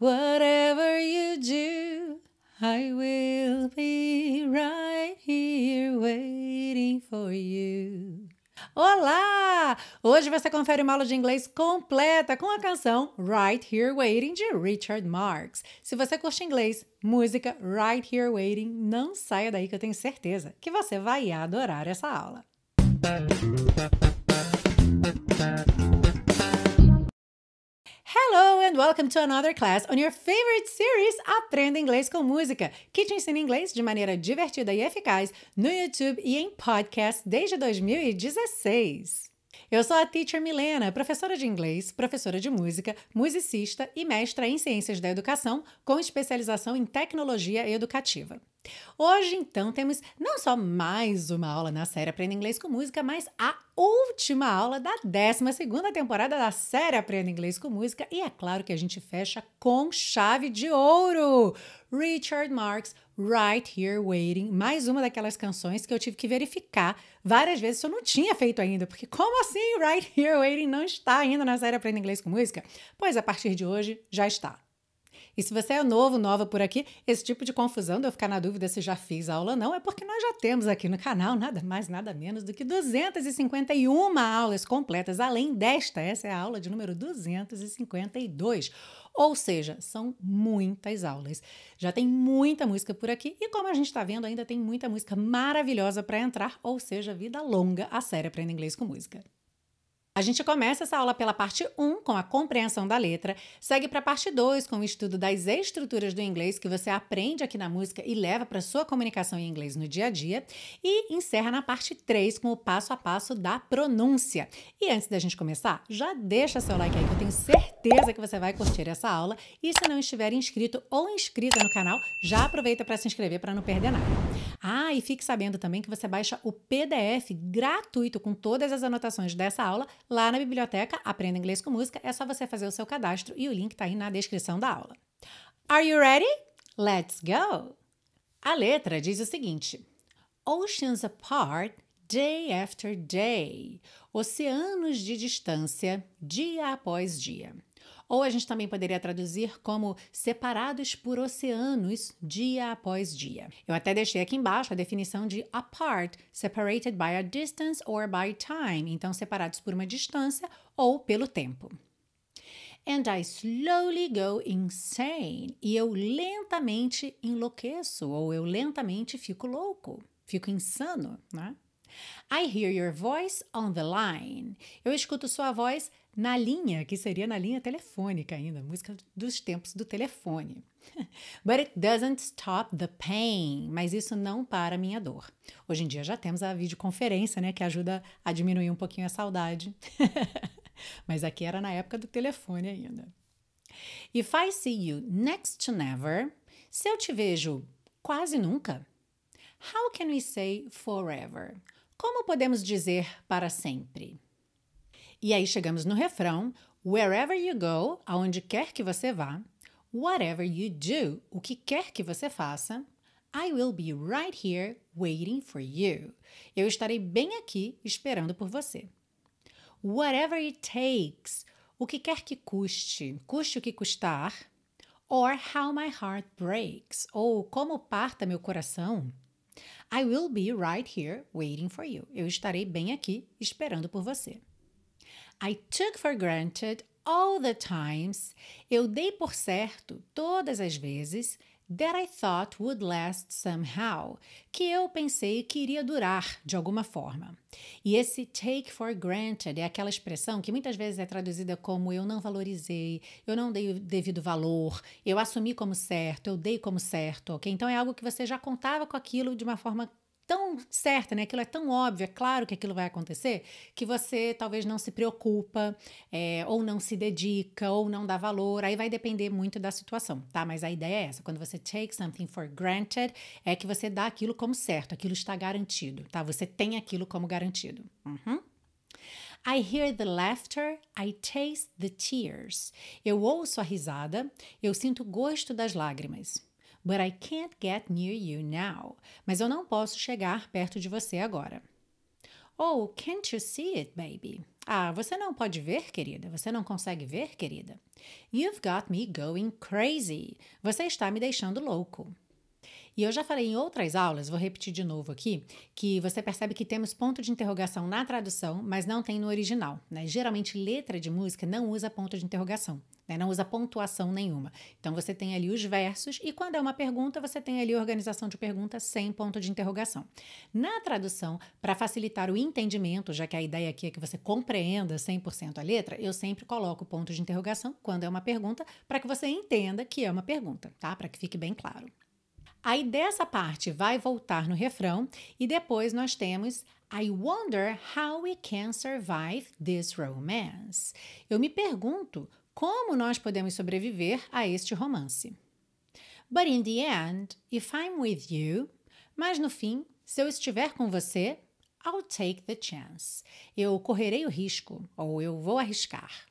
Whatever you do, I will be right here waiting for you. Olá! Hoje você confere uma aula de inglês completa com a canção Right Here Waiting de Richard Marx. Se você curte inglês, música Right Here Waiting, não saia daí que eu tenho certeza que você vai adorar essa aula. Hello and welcome to another class on your favorite series Aprenda Inglês com Música, que te ensina inglês de maneira divertida e eficaz no YouTube e em podcast desde 2016. Eu sou a Teacher Milena, professora de inglês, professora de música, musicista e mestra em ciências da educação com especialização em tecnologia educativa. Hoje, então, temos não só mais uma aula na série Aprenda Inglês com Música, mas a última aula da 12 temporada da série Aprenda Inglês com Música. E é claro que a gente fecha com chave de ouro. Richard Marx, Right Here Waiting, mais uma daquelas canções que eu tive que verificar várias vezes se eu não tinha feito ainda, porque como assim Right Here Waiting não está ainda na série Aprenda Inglês com Música? Pois a partir de hoje já está. E se você é novo, nova por aqui, esse tipo de confusão de eu ficar na dúvida se já fiz aula ou não é porque nós já temos aqui no canal nada mais, nada menos do que 251 aulas completas, além desta, essa é a aula de número 252. Ou seja, são muitas aulas. Já tem muita música por aqui e, como a gente está vendo, ainda tem muita música maravilhosa para entrar, ou seja, vida longa a série Aprenda Inglês com Música. A gente começa essa aula pela parte 1, com a compreensão da letra, segue para a parte 2, com o estudo das estruturas do inglês que você aprende aqui na música e leva para sua comunicação em inglês no dia a dia, e encerra na parte 3 com o passo a passo da pronúncia. E antes da gente começar, já deixa seu like aí que eu tenho certeza que você vai curtir essa aula, e se não estiver inscrito ou inscrita no canal, já aproveita para se inscrever para não perder nada. Ah, e fique sabendo também que você baixa o PDF gratuito com todas as anotações dessa aula lá na biblioteca Aprenda Inglês com Música. É só você fazer o seu cadastro e o link está aí na descrição da aula. Are you ready? Let's go! A letra diz o seguinte: Oceans apart, day after day. Oceanos de distância, dia após dia. Ou a gente também poderia traduzir como separados por oceanos dia após dia. Eu até deixei aqui embaixo a definição de apart, separated by a distance or by time, então separados por uma distância ou pelo tempo. And I slowly go insane. E eu lentamente enlouqueço, ou eu lentamente fico louco, fico insano, né? I hear your voice on the line. Eu escuto sua voz na linha, que seria na linha telefônica ainda, música dos tempos do telefone. But it doesn't stop the pain, mas isso não para minha dor. Hoje em dia já temos a videoconferência, né, que ajuda a diminuir um pouquinho a saudade. mas aqui era na época do telefone ainda. If I see you next to never, se eu te vejo quase nunca, how can we say forever? Como podemos dizer para sempre? E aí chegamos no refrão: Wherever you go, aonde quer que você vá, whatever you do, o que quer que você faça, I will be right here waiting for you. Eu estarei bem aqui esperando por você. Whatever it takes, o que quer que custe, custe o que custar, or how my heart breaks, ou como parta meu coração. I will be right here waiting for you. Eu estarei bem aqui esperando por você. I took for granted all the times. Eu dei por certo todas as vezes that I thought would last somehow, que eu pensei que iria durar de alguma forma. E esse take for granted é aquela expressão que muitas vezes é traduzida como eu não valorizei, eu não dei o devido valor, eu assumi como certo, eu dei como certo, ok? Então é algo que você já contava com aquilo de uma forma tão certa, né? Aquilo é tão óbvio, é claro que aquilo vai acontecer, que você talvez não se preocupa, é, ou não se dedica, ou não dá valor. Aí vai depender muito da situação, tá? Mas a ideia é essa: quando você take something for granted, é que você dá aquilo como certo, aquilo está garantido, tá? Você tem aquilo como garantido. Uhum. I hear the laughter, I taste the tears. Eu ouço a risada, eu sinto gosto das lágrimas. But I can't get near you now. Mas eu não posso chegar perto de você agora. Oh, can't you see it, baby? Ah, você não pode ver, querida. Você não consegue ver, querida. You've got me going crazy. Você está me deixando louco. E eu já falei em outras aulas, vou repetir de novo aqui, que você percebe que temos ponto de interrogação na tradução, mas não tem no original. Né? Geralmente, letra de música não usa ponto de interrogação né? não usa pontuação nenhuma. Então você tem ali os versos, e quando é uma pergunta, você tem ali a organização de perguntas sem ponto de interrogação. Na tradução, para facilitar o entendimento, já que a ideia aqui é que você compreenda 100% a letra, eu sempre coloco ponto de interrogação quando é uma pergunta, para que você entenda que é uma pergunta, tá? Para que fique bem claro. Aí dessa parte vai voltar no refrão e depois nós temos I wonder how we can survive this romance. Eu me pergunto como nós podemos sobreviver a este romance? But in the end, if I'm with you, mas no fim, se eu estiver com você, I'll take the chance. Eu correrei o risco, ou eu vou arriscar.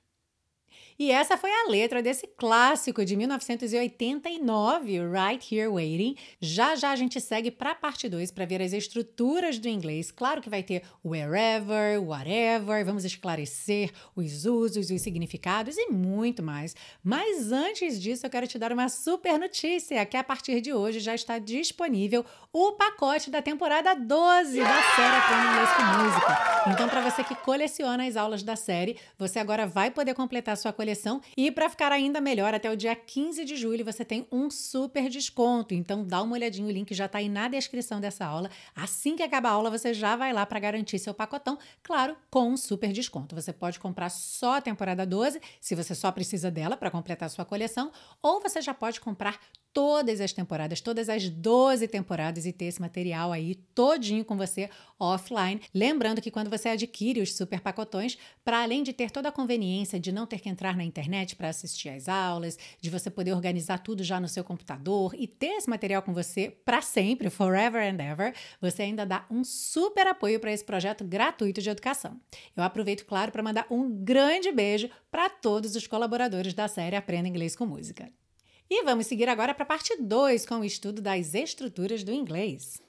E essa foi a letra desse clássico de 1989, Right Here Waiting. Já já a gente segue para a parte 2 para ver as estruturas do inglês. Claro que vai ter wherever, whatever, vamos esclarecer os usos, os significados e muito mais. Mas antes disso, eu quero te dar uma super notícia, que a partir de hoje já está disponível o pacote da temporada 12 da série Aprenda Inglês com Música. Então, para você que coleciona as aulas da série, você agora vai poder completar sua coleção seleção. E para ficar ainda melhor, até o dia 15 de julho você tem um super desconto. Então dá uma olhadinha, o link já está aí na descrição dessa aula. Assim que acabar a aula, você já vai lá para garantir seu pacotão, claro, com um super desconto. Você pode comprar só a temporada 12, se você só precisa dela para completar sua coleção, ou você já pode comprar todas as temporadas, todas as 12 temporadas e ter esse material aí todinho com você offline. Lembrando que quando você adquire os super pacotões, para além de ter toda a conveniência de não ter que entrar na internet para assistir às aulas, de você poder organizar tudo já no seu computador e ter esse material com você para sempre, forever and ever, você ainda dá um super apoio para esse projeto gratuito de educação. Eu aproveito, claro, para mandar um grande beijo para todos os colaboradores da série Aprenda Inglês com Música. E vamos seguir agora para a parte 2 com o estudo das estruturas do inglês.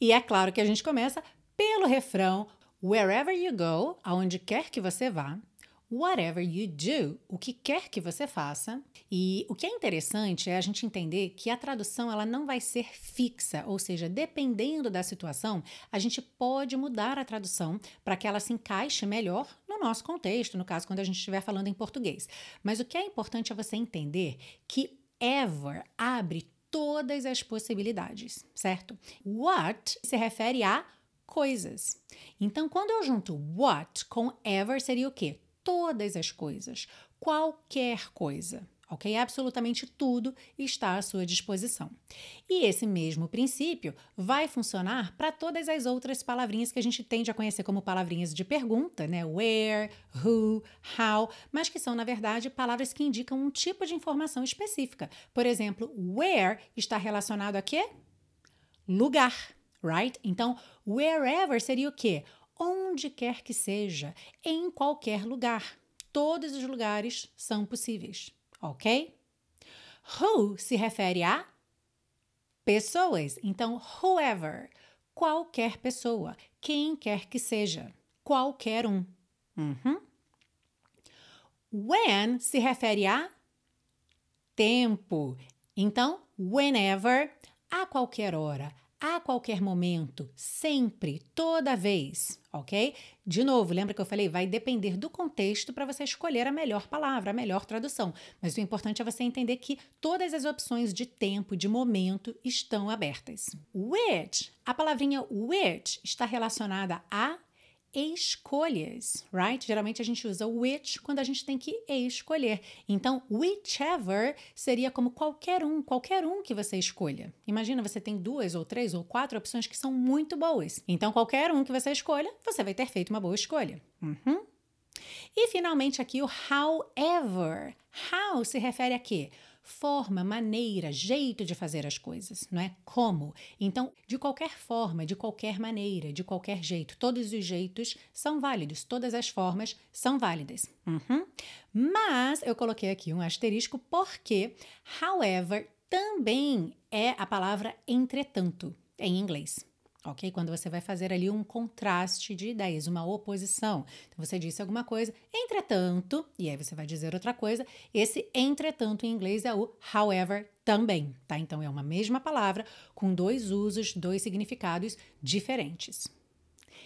E é claro que a gente começa pelo refrão Wherever you go, aonde quer que você vá, whatever you do, o que quer que você faça. E o que é interessante é a gente entender que a tradução ela não vai ser fixa, ou seja, dependendo da situação, a gente pode mudar a tradução para que ela se encaixe melhor no nosso contexto, no caso quando a gente estiver falando em português. Mas o que é importante é você entender que ever abre todas as possibilidades, certo? What se refere a coisas. Então, quando eu junto what com ever, seria o quê? todas as coisas, qualquer coisa. Ok? Absolutamente tudo está à sua disposição. E esse mesmo princípio vai funcionar para todas as outras palavrinhas que a gente tende a conhecer como palavrinhas de pergunta, né? Where, who, how, mas que são, na verdade, palavras que indicam um tipo de informação específica. Por exemplo, where está relacionado a quê? Lugar, right? Então, wherever seria o quê? onde quer que seja, em qualquer lugar. Todos os lugares são possíveis, ok? Who se refere a pessoas. Então, whoever, qualquer pessoa, quem quer que seja, qualquer um. Uhum. When se refere a tempo. Então, whenever, a qualquer hora, a qualquer momento, sempre, toda vez, ok? De novo, lembra que eu falei, vai depender do contexto para você escolher a melhor palavra, a melhor tradução. Mas o importante é você entender que todas as opções de tempo, de momento, estão abertas. Which, a palavrinha which está relacionada a escolhas, right? Geralmente a gente usa which quando a gente tem que escolher. Então, whichever seria como qualquer um, qualquer um que você escolha. Imagina, você tem duas ou três ou quatro opções que são muito boas. Então, qualquer um que você escolha, você vai ter feito uma boa escolha. Uhum. E finalmente aqui o however. How se refere a quê? forma, maneira, jeito de fazer as coisas, não é? Como. Então, de qualquer forma, de qualquer maneira, de qualquer jeito, todos os jeitos são válidos, todas as formas são válidas. Uhum. Mas eu coloquei aqui um asterisco porque, however, também é a palavra entretanto em inglês. Ok? Quando você vai fazer ali um contraste de ideias, uma oposição. Então você disse alguma coisa, entretanto, e aí você vai dizer outra coisa. Esse entretanto em inglês é o however também, tá? Então é uma mesma palavra com dois usos, dois significados diferentes.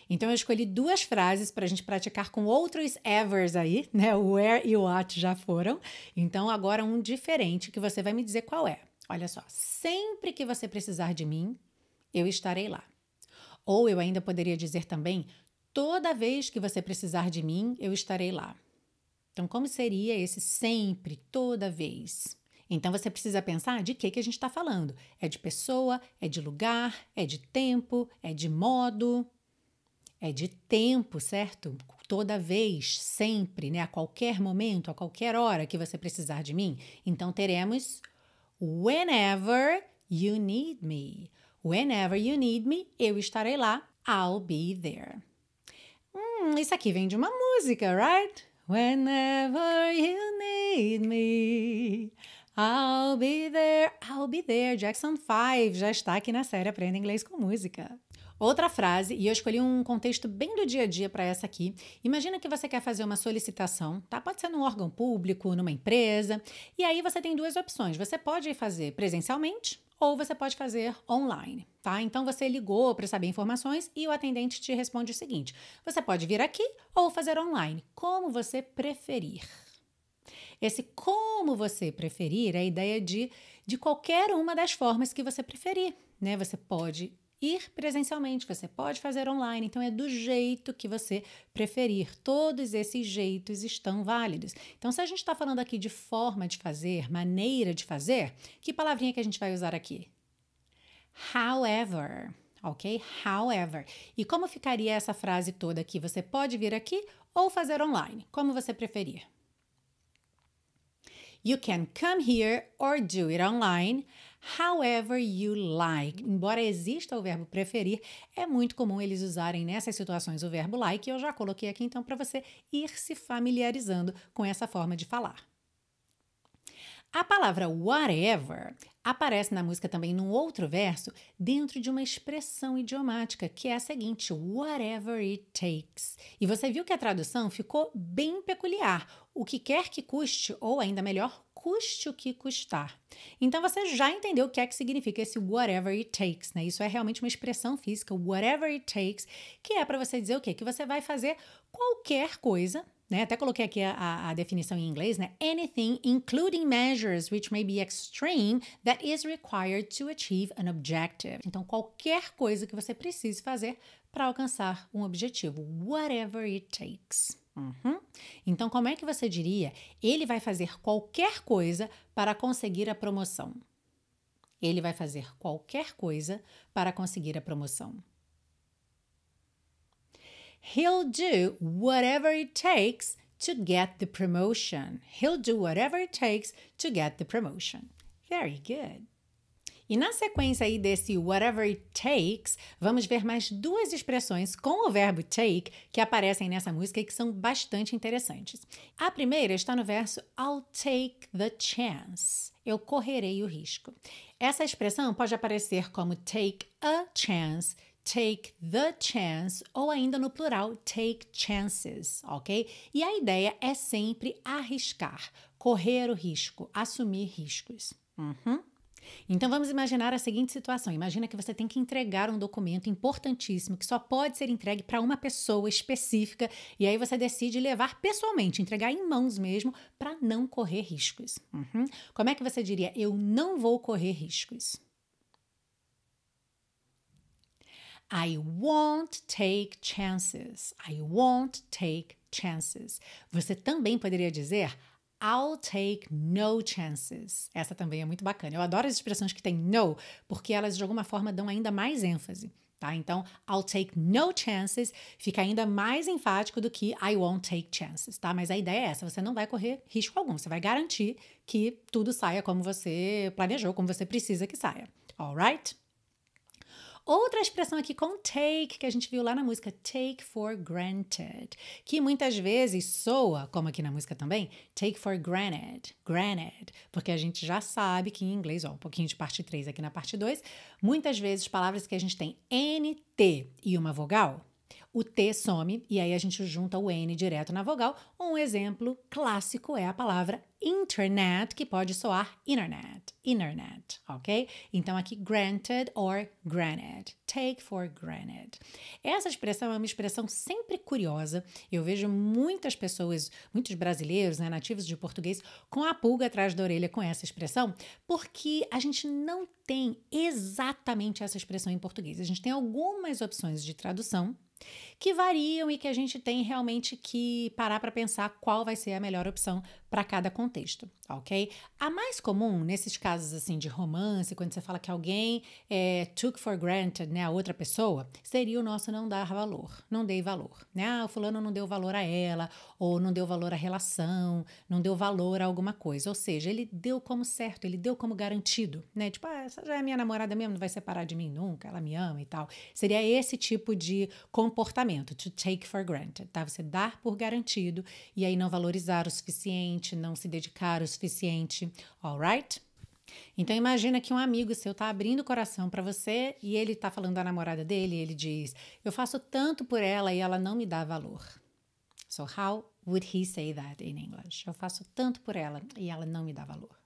Então eu escolhi duas frases para a gente praticar com outros evers aí, né? O where e o what já foram. Então agora um diferente que você vai me dizer qual é. Olha só, sempre que você precisar de mim, eu estarei lá. Ou eu ainda poderia dizer também: toda vez que você precisar de mim, eu estarei lá. Então, como seria esse sempre, toda vez? Então você precisa pensar de que, que a gente está falando. É de pessoa, é de lugar, é de tempo, é de modo. É de tempo, certo? Toda vez, sempre, né? A qualquer momento, a qualquer hora que você precisar de mim. Então teremos whenever you need me. Whenever you need me, eu estarei lá. I'll be there. Hum, isso aqui vem de uma música, right? Whenever you need me, I'll be there, I'll be there. Jackson 5 já está aqui na série Aprenda Inglês com Música. Outra frase, e eu escolhi um contexto bem do dia a dia para essa aqui. Imagina que você quer fazer uma solicitação, tá? Pode ser num órgão público, numa empresa. E aí você tem duas opções. Você pode fazer presencialmente ou você pode fazer online, tá? Então você ligou para saber informações e o atendente te responde o seguinte: você pode vir aqui ou fazer online, como você preferir. Esse como você preferir é a ideia de, de qualquer uma das formas que você preferir, né? Você pode ir presencialmente, você pode fazer online, então é do jeito que você preferir. Todos esses jeitos estão válidos. Então, se a gente está falando aqui de forma de fazer, maneira de fazer, que palavrinha que a gente vai usar aqui? However. Ok? However. E como ficaria essa frase toda aqui? Você pode vir aqui ou fazer online, como você preferir. You can come here or do it online however you like. Embora exista o verbo preferir, é muito comum eles usarem nessas situações o verbo like, e eu já coloquei aqui então para você ir se familiarizando com essa forma de falar. A palavra whatever aparece na música também num outro verso, dentro de uma expressão idiomática, que é a seguinte: whatever it takes. E você viu que a tradução ficou bem peculiar. O que quer que custe, ou ainda melhor, custe o que custar. Então você já entendeu o que é que significa esse whatever it takes, né? Isso é realmente uma expressão física, whatever it takes, que é para você dizer o quê? Que você vai fazer qualquer coisa né? Até coloquei aqui a, a, definição em inglês, né? Anything, including measures which may be extreme, that is required to achieve an objective. Então, qualquer coisa que você precise fazer para alcançar um objetivo, whatever it takes. Uhum. Então, como é que você diria? Ele vai fazer qualquer coisa para conseguir a promoção. Ele vai fazer qualquer coisa para conseguir a promoção. He'll do whatever it takes to get the promotion. He'll do whatever it takes to get the promotion. Very good. E na sequência aí desse whatever it takes, vamos ver mais duas expressões com o verbo take que aparecem nessa música e que são bastante interessantes. A primeira está no verso I'll take the chance. Eu correrei o risco. Essa expressão pode aparecer como take a chance, take the chance ou ainda no plural take chances, ok? E a ideia é sempre arriscar, correr o risco, assumir riscos. Uhum. Então vamos imaginar a seguinte situação: imagina que você tem que entregar um documento importantíssimo que só pode ser entregue para uma pessoa específica e aí você decide levar pessoalmente, entregar em mãos mesmo, para não correr riscos. Uhum. Como é que você diria? Eu não vou correr riscos. I won't take chances. I won't take chances. Você também poderia dizer I'll take no chances. Essa também é muito bacana. Eu adoro as expressões que tem no, porque elas de alguma forma dão ainda mais ênfase. Tá? Então, I'll take no chances fica ainda mais enfático do que I won't take chances, tá? Mas a ideia é essa, você não vai correr risco algum, você vai garantir que tudo saia como você planejou, como você precisa que saia. Alright? outra expressão aqui com take, que a gente viu lá na música Take for Granted, que muitas vezes soa, como aqui na música também, Take for Granted, granted, porque a gente já sabe que em inglês, ó, um pouquinho de parte 3 aqui na parte 2, muitas vezes palavras que a gente tem NT e uma vogal, o T some e aí a gente junta o N direto na vogal. Um exemplo clássico é a palavra internet, que pode soar internet, internet, ok? Então aqui granted or granted, take for granted. Essa expressão é uma expressão sempre curiosa. Eu vejo muitas pessoas, muitos brasileiros, né, nativos de português, com a pulga atrás da orelha com essa expressão, porque a gente não tem exatamente essa expressão em português. A gente tem algumas opções de tradução que variam e que a gente tem realmente que parar para pensar qual vai ser a melhor opção para cada contexto, ok? A mais comum nesses casos assim de romance, quando você fala que alguém é, took for granted, né, a outra pessoa, seria o nosso não dar valor, não dei valor, né? Ah, o fulano não deu valor a ela, ou não deu valor à relação, não deu valor a alguma coisa, ou seja, ele deu como certo, ele deu como garantido, né? Tipo, ah, essa já é minha namorada mesmo, não vai separar de mim nunca, ela me ama e tal. Seria esse tipo de comportamento, to take for granted, tá? Você dar por garantido e aí não valorizar o suficiente, não se dedicar o suficiente, alright? Então imagina que um amigo seu tá abrindo o coração para você e ele tá falando da namorada dele, e ele diz: "Eu faço tanto por ela e ela não me dá valor". So how would he say that in English? Eu faço tanto por ela e ela não me dá valor.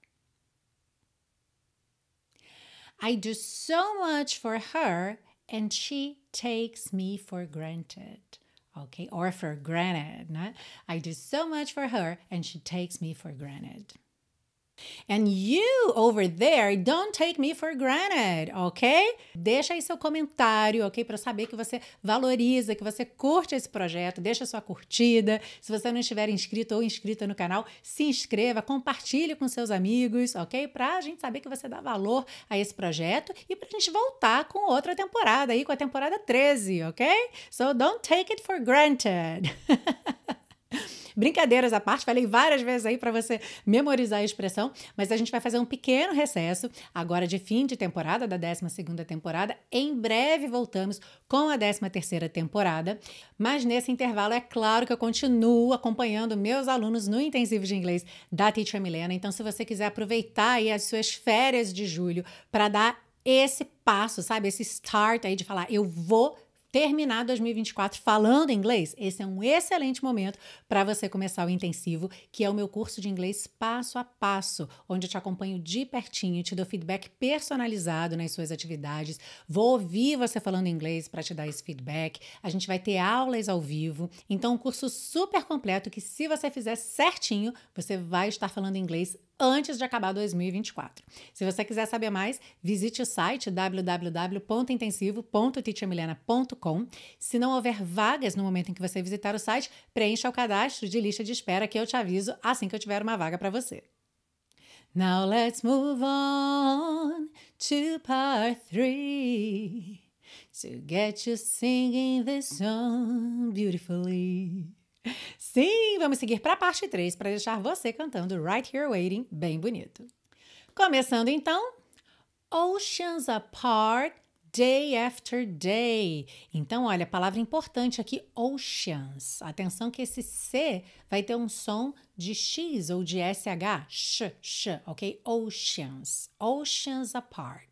I do so much for her and she takes me for granted. Okay, or for granted. Not, I do so much for her and she takes me for granted. And you over there, don't take me for granted, ok? Deixa aí seu comentário, ok? Para saber que você valoriza, que você curte esse projeto, deixa sua curtida. Se você não estiver inscrito ou inscrita no canal, se inscreva, compartilhe com seus amigos, ok? Para a gente saber que você dá valor a esse projeto e para a gente voltar com outra temporada aí, com a temporada 13, ok? So don't take it for granted. Brincadeiras à parte, falei várias vezes aí para você memorizar a expressão, mas a gente vai fazer um pequeno recesso agora de fim de temporada da 12 temporada. Em breve voltamos com a 13 temporada, mas nesse intervalo é claro que eu continuo acompanhando meus alunos no intensivo de inglês da Teacher Milena. Então, se você quiser aproveitar aí as suas férias de julho para dar esse passo, sabe? Esse start aí de falar, eu vou terminar 2024 falando inglês, esse é um excelente momento para você começar o intensivo, que é o meu curso de inglês passo a passo, onde eu te acompanho de pertinho, te dou feedback personalizado nas suas atividades, vou ouvir você falando inglês para te dar esse feedback. A gente vai ter aulas ao vivo, então um curso super completo que se você fizer certinho, você vai estar falando inglês antes de acabar 2024. Se você quiser saber mais, visite o site www.intensivo.titiamilena.com. Se não houver vagas no momento em que você visitar o site, preencha o cadastro de lista de espera que eu te aviso assim que eu tiver uma vaga para você. Now let's move on to part three to get you singing this song beautifully. Sim, vamos seguir para a parte 3 para deixar você cantando Right Here Waiting bem bonito. Começando então, Oceans Apart day after day. Então, olha, palavra importante aqui, oceans. Atenção que esse C vai ter um som de X ou de SH, sh, sh, ok? Oceans, oceans apart,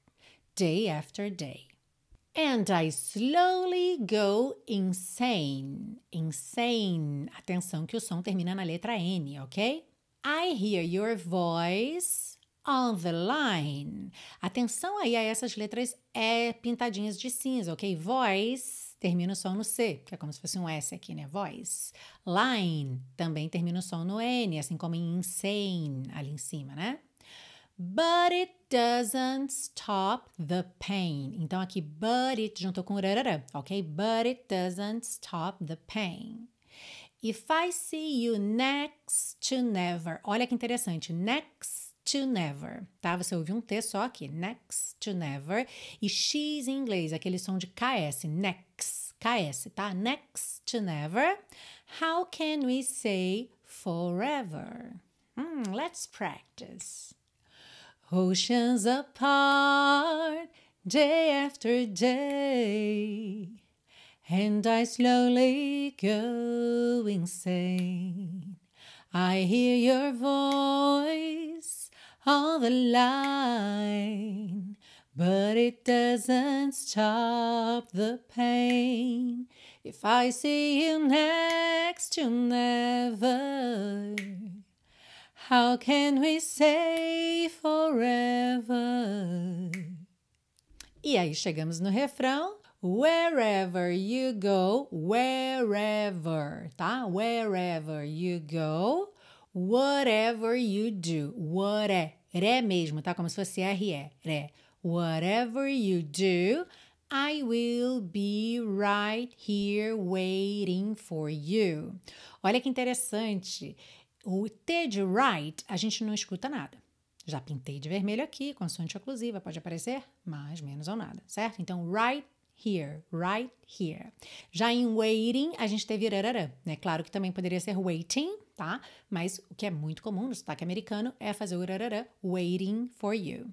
day after day. And I slowly go insane. Insane. Atenção que o som termina na letra N, ok? I hear your voice on the line. Atenção aí a essas letras é pintadinhas de cinza, ok? Voice termina o som no C, que é como se fosse um S aqui, né? Voice. Line também termina o som no N, assim como em insane ali em cima, né? But it doesn't stop the pain. Então aqui but it juntou com rarara, ok? But it doesn't stop the pain. If I see you next to never. Olha que interessante. Next to never, tá? Você ouviu um T só aqui. Next to never. E X em inglês, aquele som de KS. Next. KS, tá? Next to never. How can we say forever? Hmm, let's practice. Oceans apart, day after day, and I slowly go insane. I hear your voice on the line, but it doesn't stop the pain. If I see you next, you'll never How can we say forever? E aí chegamos no refrão. Wherever you go, wherever, tá? Wherever you go, whatever you do, what é, ré mesmo, tá? Como se fosse R-E, ré. Whatever you do, I will be right here waiting for you. Olha que interessante. O T de right, a gente não escuta nada. Já pintei de vermelho aqui, consoante oclusiva, pode aparecer mais, menos ou nada, certo? Então, right here, right here. Já em waiting, a gente teve rararã, né? Claro que também poderia ser waiting, tá? Mas o que é muito comum no sotaque americano é fazer o rararã, waiting for you.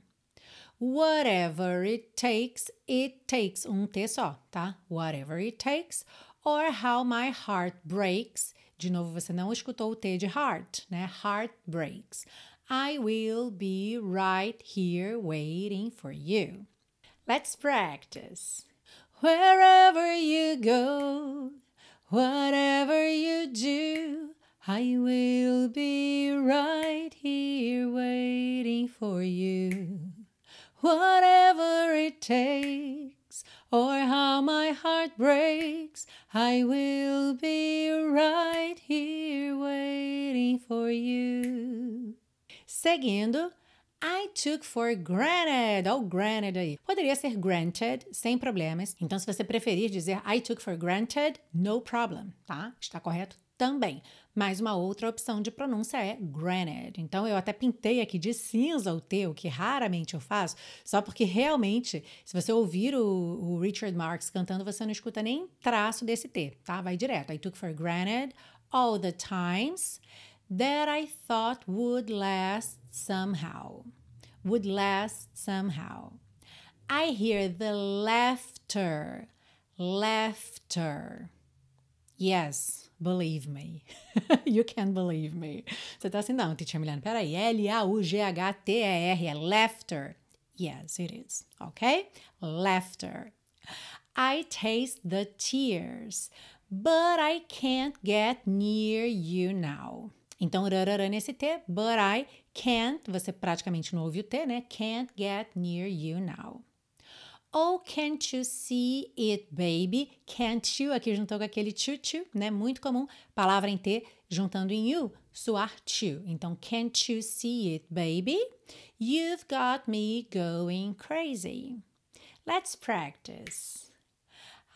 Whatever it takes, it takes. Um T só, tá? Whatever it takes, or how my heart breaks, De novo, você não escutou o T de heart, né? Heartbreaks. I will be right here waiting for you. Let's practice. Wherever you go, whatever you do, I will be right here waiting for you. Whatever it takes. or how my heart breaks, I will be right here waiting for you. Seguindo, I took for granted. Olha o granted aí. Poderia ser granted, sem problemas. Então, se você preferir dizer I took for granted, no problem, tá? Está correto também. Mas uma outra opção de pronúncia é granite. Então eu até pintei aqui de cinza o T, o que raramente eu faço, só porque realmente, se você ouvir o, o Richard Marx cantando, você não escuta nem traço desse T, tá? Vai direto. I took for granted all the times that I thought would last somehow. Would last somehow. I hear the laughter. Laughter. Yes, Believe me. you can believe me. Você tá assim, não, Titia Milano, peraí. L-A-U-G-H-T-E-R, é laughter. Yes, it is. Ok? Laughter. I taste the tears, but I can't get near you now. Então, rarará nesse T, but I can't, você praticamente não ouve o T, né? Can't get near you now. Oh, can't you see it, baby? Can't you? Aqui juntou com aquele to-to, né? Muito comum. Palavra em T juntando em you, suar to. Então, can't you see it, baby? You've got me going crazy. Let's practice.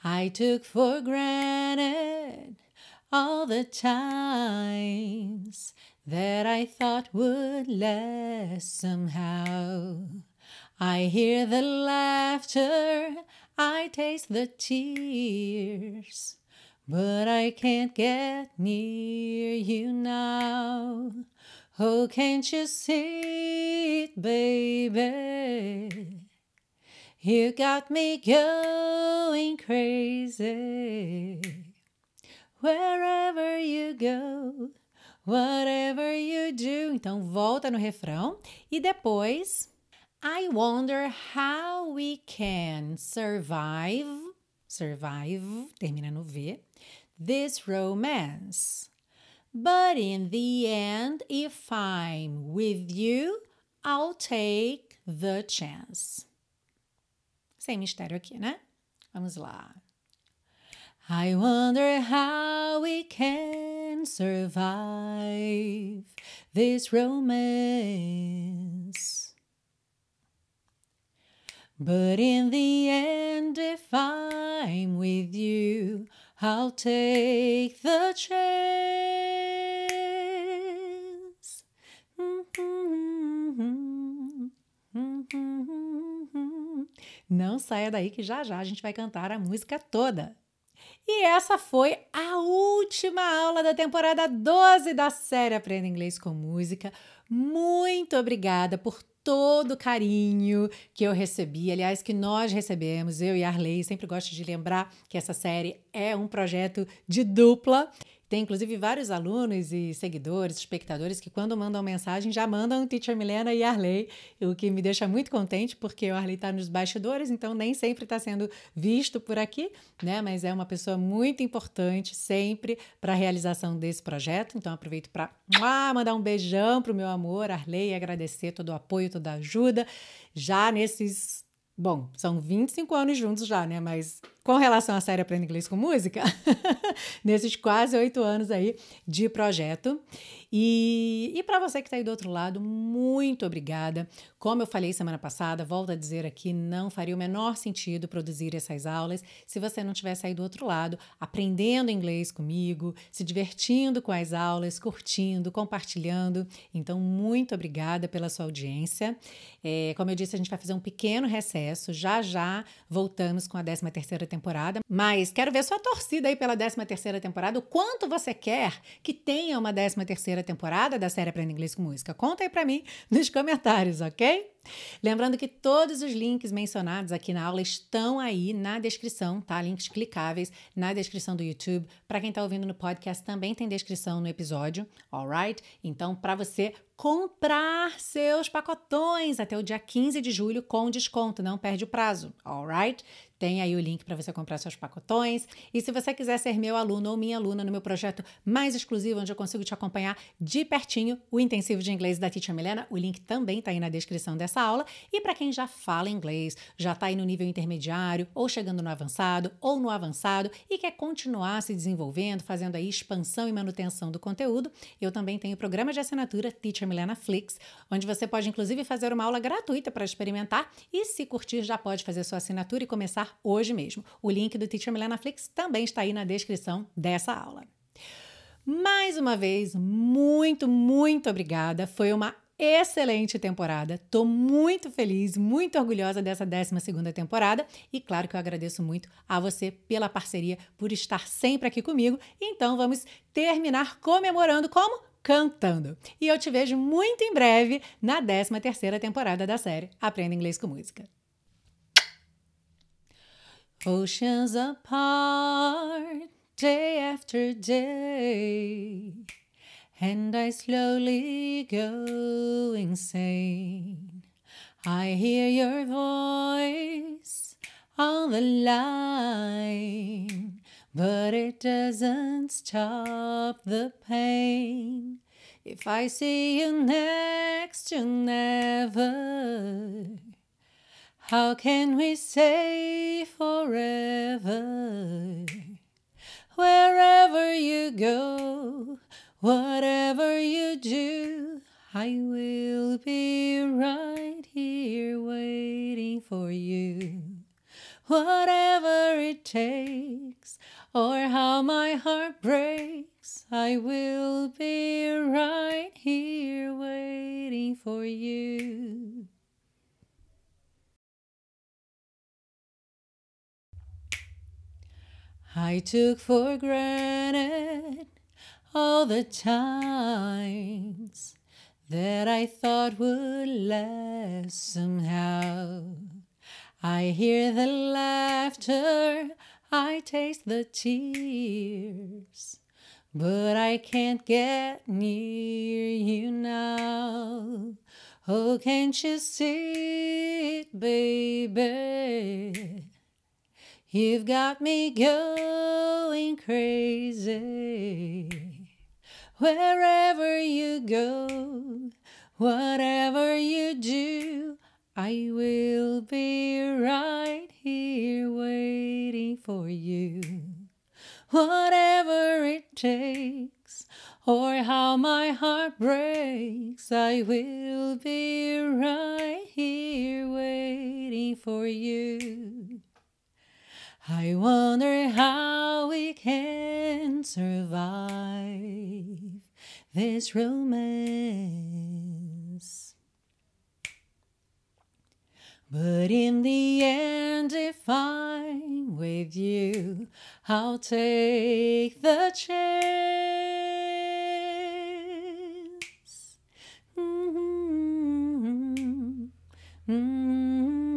I took for granted all the times that I thought would last somehow. I hear the laughter, I taste the tears, but I can't get near you now. Oh, can't you see it, baby? You got me going crazy. Wherever you go, whatever you do. Então, volta no refrão e depois I wonder how we can survive, survive, termina no V, this romance. But in the end, if I'm with you, I'll take the chance. Sem mistério aqui, né? Vamos lá. I wonder how we can survive this romance. But in the end, if I'm with you, I'll take the chance. Não saia daí que já já a gente vai cantar a música toda. E essa foi a última aula da temporada 12 da série Aprenda Inglês com Música. Muito obrigada por todo o carinho que eu recebi, aliás, que nós recebemos, eu e Arley, sempre gosto de lembrar que essa série é um projeto de dupla. Tem inclusive vários alunos e seguidores, espectadores que quando mandam mensagem já mandam Teacher Milena e Arley, o que me deixa muito contente porque o Arley está nos bastidores, então nem sempre está sendo visto por aqui, né? Mas é uma pessoa muito importante sempre para a realização desse projeto. Então aproveito para mandar um beijão pro meu amor Arley e agradecer todo o apoio, toda a ajuda já nesses Bom, são 25 anos juntos já, né? Mas com relação à série Aprenda Inglês com Música, nesses quase oito anos aí de projeto. E, e para você que está aí do outro lado, muito obrigada. Como eu falei semana passada, volto a dizer aqui, não faria o menor sentido produzir essas aulas se você não tivesse aí do outro lado, aprendendo inglês comigo, se divertindo com as aulas, curtindo, compartilhando. Então, muito obrigada pela sua audiência. É, como eu disse, a gente vai fazer um pequeno recesso. Já já voltamos com a 13 terceira temporada, mas quero ver sua torcida aí pela 13 terceira temporada, o quanto você quer que tenha uma 13 terceira temporada da série Aprenda Inglês com Música. Conta aí para mim nos comentários, ok? Lembrando que todos os links mencionados aqui na aula estão aí na descrição, tá? Links clicáveis na descrição do YouTube. Para quem está ouvindo no podcast, também tem descrição no episódio, alright? Então, para você comprar seus pacotões até o dia 15 de julho com desconto, não perde o prazo, alright? Tem aí o link para você comprar seus pacotões. E se você quiser ser meu aluno ou minha aluna no meu projeto mais exclusivo, onde eu consigo te acompanhar de pertinho, o intensivo de inglês da Teacher Milena, o link também está aí na descrição dessa aula. E para quem já fala inglês, já está aí no nível intermediário, ou chegando no avançado, ou no avançado, e quer continuar se desenvolvendo, fazendo aí expansão e manutenção do conteúdo, eu também tenho o programa de assinatura Teacher Milena Flix, onde você pode inclusive fazer uma aula gratuita para experimentar e se curtir já pode fazer sua assinatura e começar hoje mesmo. O link do Teacher Milena Flix também está aí na descrição dessa aula. Mais uma vez, muito, muito obrigada. Foi uma excelente temporada. Tô muito feliz, muito orgulhosa dessa 12 segunda temporada e claro que eu agradeço muito a você pela parceria, por estar sempre aqui comigo. Então vamos terminar comemorando como cantando. E eu te vejo muito em breve na 13ª temporada da série Aprenda Inglês com Música. Oceans apart, day after day, and I slowly go insane. I hear your voice on the line. But it doesn't stop the pain. If I see you next to never, how can we say forever? Wherever you go, whatever you do, I will be right here waiting for you. Whatever it takes, or how my heart breaks, I will be right here waiting for you. I took for granted all the times that I thought would last somehow. I hear the laughter I taste the tears, but I can't get near you now. Oh, can't you see it, baby? You've got me going crazy. Wherever you go, whatever you do, I will be right here waiting for you. Whatever it takes, or how my heart breaks, I will be right here waiting for you. I wonder how we can survive this romance. But in the end, if I'm with you, I'll take the chance. Mm -hmm. Mm -hmm.